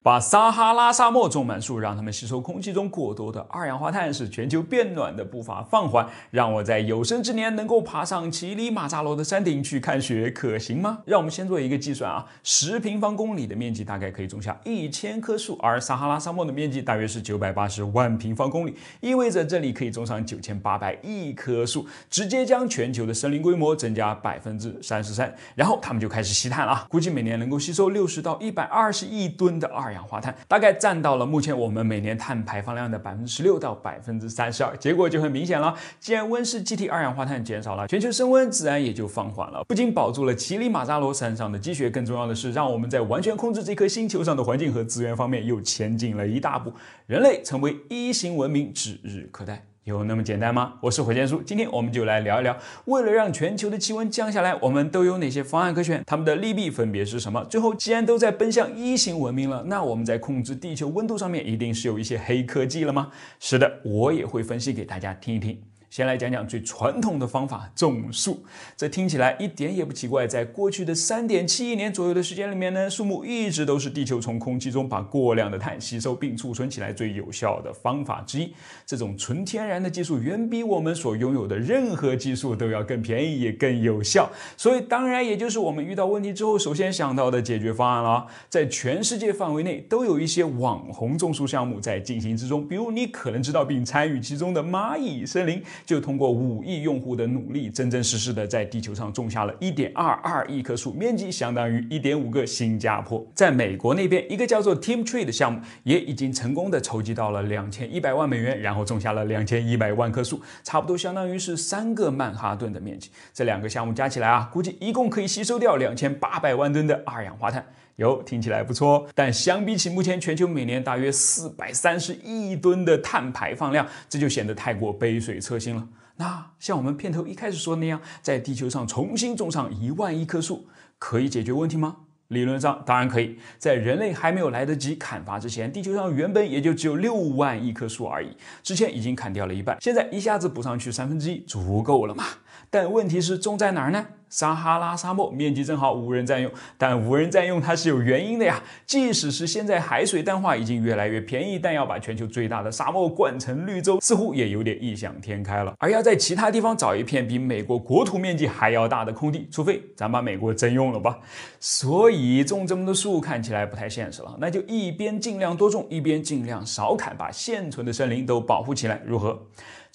把撒哈拉沙漠种满树，让它们吸收空气中过多的二氧化碳，使全球变暖的步伐放缓。让我在有生之年能够爬上乞力马扎罗的山顶去看雪，可行吗？让我们先做一个计算啊，十平方公里的面积大概可以种下一千棵树，而撒哈拉沙漠的面积大约是九百八十万平方公里，意味着这里可以种上九千八百亿棵树，直接将全球的森林规模增加百分之三十三。然后他们就开始吸碳了，估计每年能够吸收六十到一百二十亿吨的二。二氧化碳大概占到了目前我们每年碳排放量的百分之十六到百分之三十二，结果就很明显了。既然温室气体二氧化碳减少了，全球升温自然也就放缓了。不仅保住了乞力马扎罗山上的积雪，更重要的是，让我们在完全控制这颗星球上的环境和资源方面又前进了一大步。人类成为一型文明指日可待。有那么简单吗？我是火箭叔，今天我们就来聊一聊，为了让全球的气温降下来，我们都有哪些方案可选？它们的利弊分别是什么？最后，既然都在奔向一型文明了，那我们在控制地球温度上面，一定是有一些黑科技了吗？是的，我也会分析给大家听一听。先来讲讲最传统的方法——种树。这听起来一点也不奇怪。在过去的3.7亿年左右的时间里面呢，树木一直都是地球从空气中把过量的碳吸收并储存起来最有效的方法之一。这种纯天然的技术远比我们所拥有的任何技术都要更便宜，也更有效。所以，当然也就是我们遇到问题之后首先想到的解决方案了。在全世界范围内都有一些网红种树项目在进行之中，比如你可能知道并参与其中的蚂蚁森林。就通过五亿用户的努力，真真实实的在地球上种下了一点二二亿棵树，面积相当于一点五个新加坡。在美国那边，一个叫做 Team Tree 的项目也已经成功的筹集到了两千一百万美元，然后种下了两千一百万棵树，差不多相当于是三个曼哈顿的面积。这两个项目加起来啊，估计一共可以吸收掉两千八百万吨的二氧化碳。有，听起来不错，但相比起目前全球每年大约四百三十亿吨的碳排放量，这就显得太过杯水车薪了。那像我们片头一开始说的那样，在地球上重新种上一万亿棵树，可以解决问题吗？理论上当然可以，在人类还没有来得及砍伐之前，地球上原本也就只有六万亿棵树而已，之前已经砍掉了一半，现在一下子补上去三分之一，足够了嘛？但问题是种在哪儿呢？撒哈拉沙漠面积正好无人占用，但无人占用它是有原因的呀。即使是现在海水淡化已经越来越便宜，但要把全球最大的沙漠灌成绿洲，似乎也有点异想天开了。而要在其他地方找一片比美国国土面积还要大的空地，除非咱把美国征用了吧。所以种这么多树看起来不太现实了，那就一边尽量多种，一边尽量少砍，把现存的森林都保护起来，如何？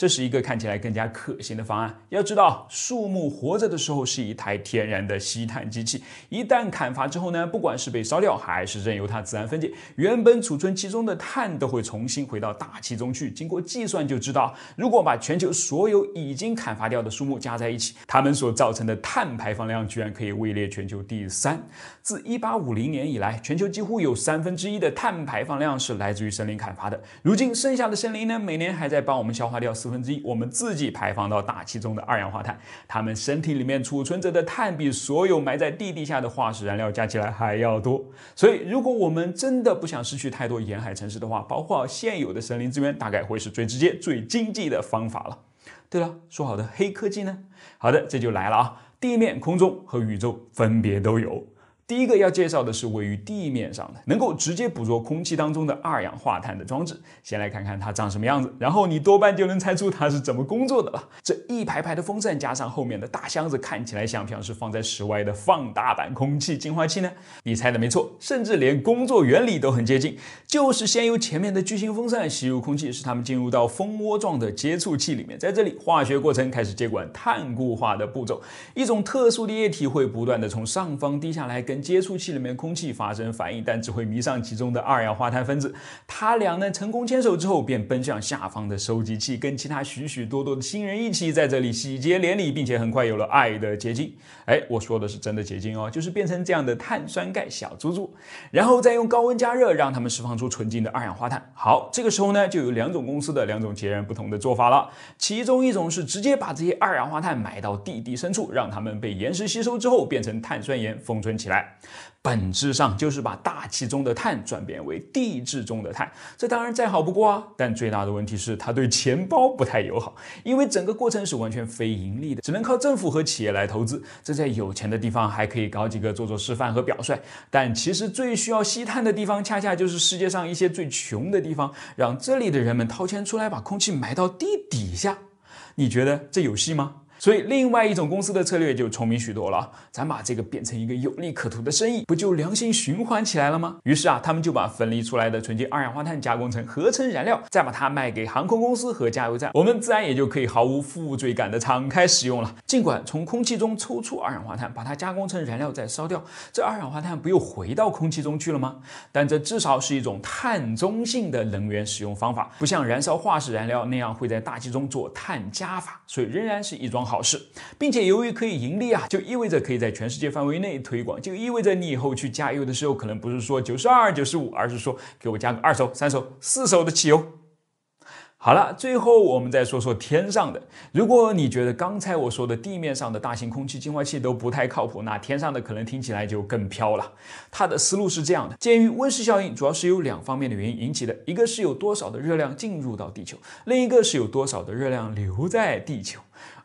这是一个看起来更加可行的方案。要知道，树木活着的时候是一台天然的吸碳机器。一旦砍伐之后呢，不管是被烧掉，还是任由它自然分解，原本储存其中的碳都会重新回到大气中去。经过计算就知道，如果把全球所有已经砍伐掉的树木加在一起，它们所造成的碳排放量居然可以位列全球第三。自1850年以来，全球几乎有三分之一的碳排放量是来自于森林砍伐的。如今剩下的森林呢，每年还在帮我们消化掉四。分之一，我们自己排放到大气中的二氧化碳，它们身体里面储存着的碳比所有埋在地底下的化石燃料加起来还要多。所以，如果我们真的不想失去太多沿海城市的话，包括现有的森林资源，大概会是最直接、最经济的方法了。对了，说好的黑科技呢？好的，这就来了啊！地面、空中和宇宙分别都有。第一个要介绍的是位于地面上的能够直接捕捉空气当中的二氧化碳的装置。先来看看它长什么样子，然后你多半就能猜出它是怎么工作的了。这一排排的风扇加上后面的大箱子，看起来像不像？是放在室外的放大版空气净化器呢？你猜的没错，甚至连工作原理都很接近，就是先由前面的巨型风扇吸入空气，使它们进入到蜂窝状的接触器里面，在这里化学过程开始接管碳固化的步骤。一种特殊的液体会不断的从上方滴下来，跟接触器里面空气发生反应，但只会迷上其中的二氧化碳分子。他俩呢成功牵手之后，便奔向下方的收集器，跟其他许许多多的新人一起在这里喜结连理，并且很快有了爱的结晶。哎，我说的是真的结晶哦，就是变成这样的碳酸钙小珠珠。然后再用高温加热，让它们释放出纯净的二氧化碳。好，这个时候呢就有两种公司的两种截然不同的做法了。其中一种是直接把这些二氧化碳埋到地底深处，让它们被岩石吸收之后变成碳酸盐封存起来。本质上就是把大气中的碳转变为地质中的碳，这当然再好不过啊！但最大的问题是它对钱包不太友好，因为整个过程是完全非盈利的，只能靠政府和企业来投资。这在有钱的地方还可以搞几个做做示范和表率，但其实最需要吸碳的地方，恰恰就是世界上一些最穷的地方，让这里的人们掏钱出来把空气埋到地底下，你觉得这有戏吗？所以，另外一种公司的策略就聪明许多了。咱把这个变成一个有利可图的生意，不就良性循环起来了吗？于是啊，他们就把分离出来的纯净二氧化碳加工成合成燃料，再把它卖给航空公司和加油站。我们自然也就可以毫无负罪感的敞开使用了。尽管从空气中抽出二氧化碳，把它加工成燃料再烧掉，这二氧化碳不又回到空气中去了吗？但这至少是一种碳中性的能源使用方法，不像燃烧化石燃料那样会在大气中做碳加法，所以仍然是一桩好。考试，并且由于可以盈利啊，就意味着可以在全世界范围内推广，就意味着你以后去加油的时候，可能不是说九十二、九十五，而是说给我加个二手、三手、四手的汽油。好了，最后我们再说说天上的。如果你觉得刚才我说的地面上的大型空气净化器都不太靠谱，那天上的可能听起来就更飘了。它的思路是这样的：鉴于温室效应主要是由两方面的原因引起的，一个是有多少的热量进入到地球，另一个是有多少的热量留在地球。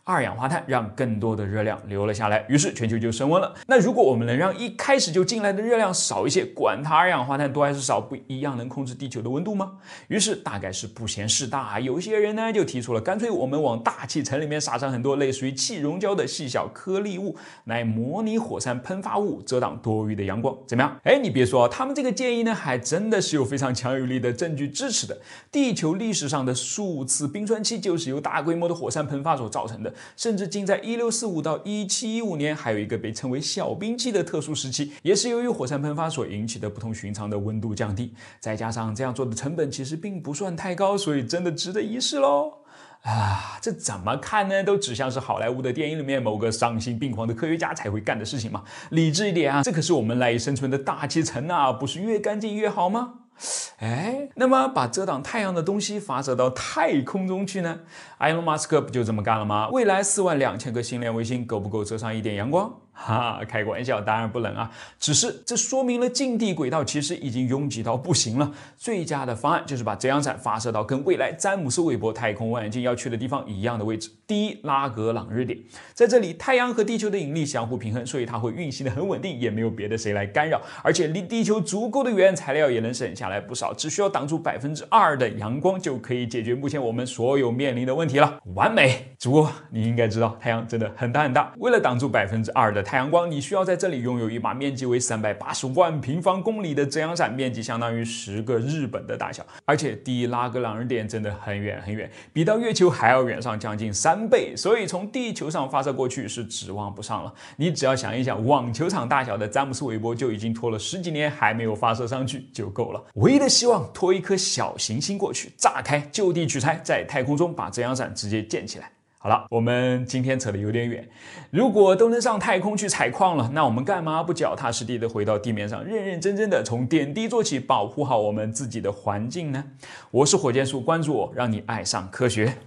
二氧化碳让更多的热量留了下来，于是全球就升温了。那如果我们能让一开始就进来的热量少一些，管它二氧化碳多还是少，不一样能控制地球的温度吗？于是大概是不嫌事大，有些人呢就提出了，干脆我们往大气层里面撒上很多类似于气溶胶的细小颗粒物，来模拟火山喷发物遮挡多余的阳光，怎么样？哎，你别说，他们这个建议呢，还真的是有非常强有力的证据支持的。地球历史上的数次冰川期就是由大规模的火山喷发所造成的。甚至近在1645到1715年，还有一个被称为“小冰期”的特殊时期，也是由于火山喷发所引起的不同寻常的温度降低。再加上这样做的成本其实并不算太高，所以真的值得一试喽！啊，这怎么看呢？都指向是好莱坞的电影里面某个丧心病狂的科学家才会干的事情嘛？理智一点啊，这可是我们赖以生存的大气层呐，不是越干净越好吗？哎，那么把遮挡太阳的东西发射到太空中去呢？埃隆·马斯克不就这么干了吗？未来四万两千颗星链卫星够不够遮上一点阳光？哈，开个玩笑，当然不能啊。只是这说明了近地轨道其实已经拥挤到不行了。最佳的方案就是把遮阳伞发射到跟未来詹姆斯韦伯太空望远镜要去的地方一样的位置——第一拉格朗日点。在这里，太阳和地球的引力相互平衡，所以它会运行的很稳定，也没有别的谁来干扰。而且离地球足够的远，材料也能省下来不少，只需要挡住百分之二的阳光就可以解决目前我们所有面临的问题了，完美。只不过你应该知道，太阳真的很大很大，为了挡住百分之二的。太阳光，你需要在这里拥有一把面积为三百八十万平方公里的遮阳伞，面积相当于十个日本的大小。而且，地拉格朗日点真的很远很远，比到月球还要远上将近三倍，所以从地球上发射过去是指望不上了。你只要想一想，网球场大小的詹姆斯韦伯就已经拖了十几年还没有发射上去就够了。唯一的希望拖一颗小行星过去，炸开，就地取材，在太空中把遮阳伞直接建起来。了，我们今天扯的有点远。如果都能上太空去采矿了，那我们干嘛不脚踏实地的回到地面上，认认真真的从点滴做起，保护好我们自己的环境呢？我是火箭叔，关注我，让你爱上科学。